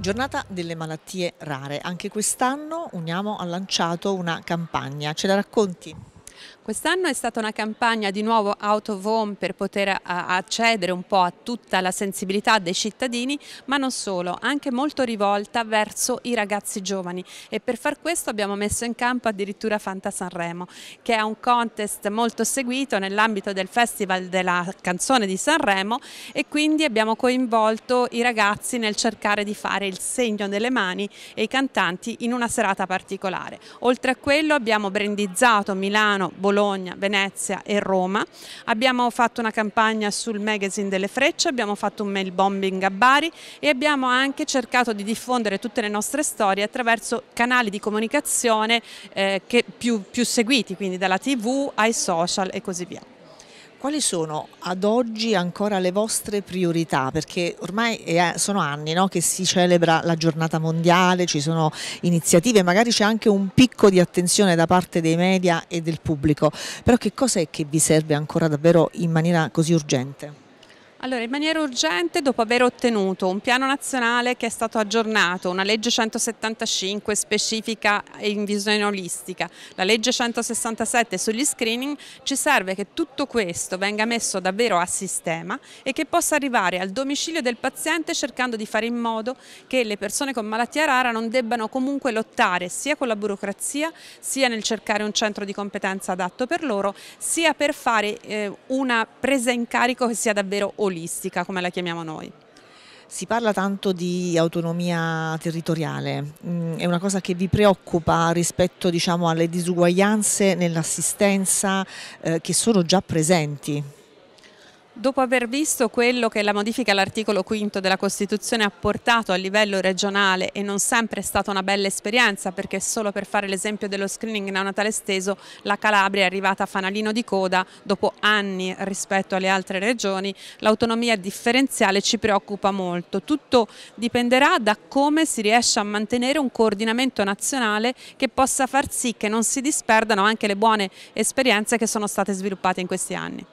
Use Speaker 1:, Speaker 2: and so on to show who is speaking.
Speaker 1: Giornata delle malattie rare. Anche quest'anno Uniamo ha lanciato una campagna. Ce la racconti? Quest'anno è stata una campagna di nuovo
Speaker 2: out of home per poter eh, accedere un po' a tutta la sensibilità dei cittadini, ma non solo, anche molto rivolta verso i ragazzi giovani e per far questo abbiamo messo in campo addirittura Fanta Sanremo, che è un contest molto seguito nell'ambito del Festival della canzone di Sanremo e quindi abbiamo coinvolto i ragazzi nel cercare di fare il segno delle mani e i cantanti in una serata particolare. Oltre a quello abbiamo brandizzato Milano Bologna, Venezia e Roma. Abbiamo fatto una campagna sul magazine delle frecce, abbiamo fatto un mail bombing a Bari e abbiamo anche cercato di diffondere tutte le nostre storie attraverso canali di comunicazione eh, più, più seguiti, quindi dalla tv ai social e così via.
Speaker 1: Quali sono ad oggi ancora le vostre priorità? Perché ormai sono anni no? che si celebra la giornata mondiale, ci sono iniziative, magari c'è anche un picco di attenzione da parte dei media e del pubblico, però che cosa è che vi serve ancora davvero in maniera così urgente?
Speaker 2: Allora, in maniera urgente, dopo aver ottenuto un piano nazionale che è stato aggiornato, una legge 175 specifica e in visione olistica, la legge 167 sugli screening, ci serve che tutto questo venga messo davvero a sistema e che possa arrivare al domicilio del paziente cercando di fare in modo che le persone con malattia rara non debbano comunque lottare sia con la burocrazia, sia nel cercare un centro di competenza adatto per loro, sia per fare eh, una presa in carico che sia davvero urgente olistica, come la chiamiamo noi.
Speaker 1: Si parla tanto di autonomia territoriale, mm, è una cosa che vi preoccupa rispetto diciamo, alle disuguaglianze nell'assistenza eh, che sono già presenti?
Speaker 2: Dopo aver visto quello che la modifica all'articolo 5 della Costituzione ha portato a livello regionale e non sempre è stata una bella esperienza perché solo per fare l'esempio dello screening neonatale esteso la Calabria è arrivata a fanalino di coda dopo anni rispetto alle altre regioni, l'autonomia differenziale ci preoccupa molto. Tutto dipenderà da come si riesce a mantenere un coordinamento nazionale che possa far sì che non si disperdano anche le buone esperienze che sono state sviluppate in questi anni.